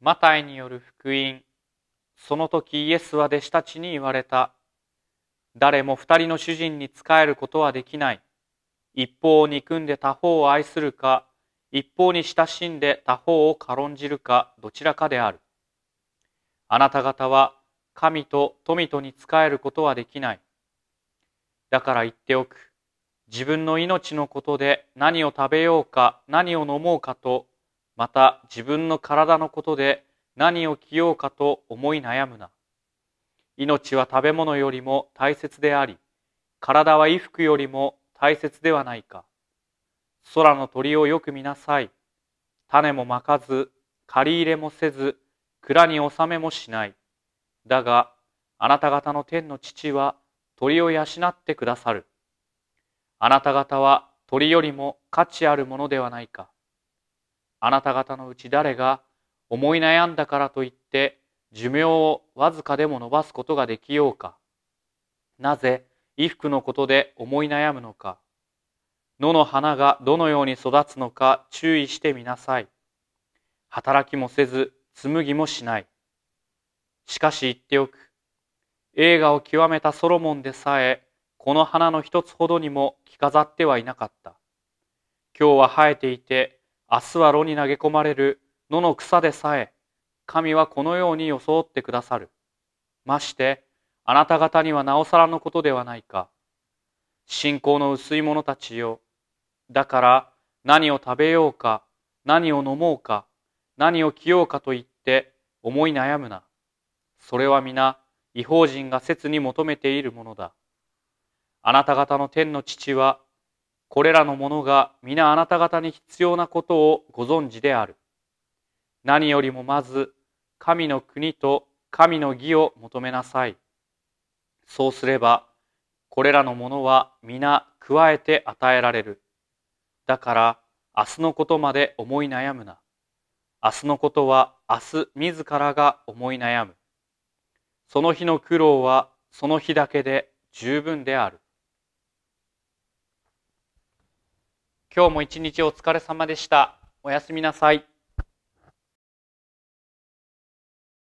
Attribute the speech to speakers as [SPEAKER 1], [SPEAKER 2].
[SPEAKER 1] マタイによる福音。その時イエスは弟子たちに言われた。誰も二人の主人に仕えることはできない。一方を憎んで他方を愛するか、一方に親しんで他方を軽んじるか、どちらかである。あなた方は神と富とに仕えることはできない。だから言っておく。自分の命のことで何を食べようか、何を飲もうかとまた自分の体のことで何を着ようかと思い悩むな。命は食べ物よりも大切であり、体は衣服よりも大切ではないか。空の鳥をよく見なさい。種もまかず、借り入れもせず、蔵に納めもしない。だが、あなた方の天の父は鳥を養ってくださる。あなた方は鳥よりも価値あるものではないか。あなた方のうち誰が思い悩んだからといって寿命をわずかでも延ばすことができようかなぜ衣服のことで思い悩むのか野の花がどのように育つのか注意してみなさい働きもせず紡ぎもしないしかし言っておく映画を極めたソロモンでさえこの花の一つほどにも着飾ってはいなかった今日は生えていて明日は炉に投げ込まれる野の草でさえ、神はこのように装ってくださる。まして、あなた方にはなおさらのことではないか。信仰の薄い者たちよ。だから何を食べようか、何を飲もうか、何を着ようかと言って思い悩むな。それは皆、違法人が切に求めているものだ。あなた方の天の父はこれらのものが皆あなた方に必要なことをご存知である。何よりもまず、神の国と神の義を求めなさい。そうすれば、これらのものは皆加えて与えられる。だから、明日のことまで思い悩むな。明日のことは明日自らが思い悩む。その日の苦労はその日だけで十分である。今日も一日お疲れ様でした。おやすみなさい。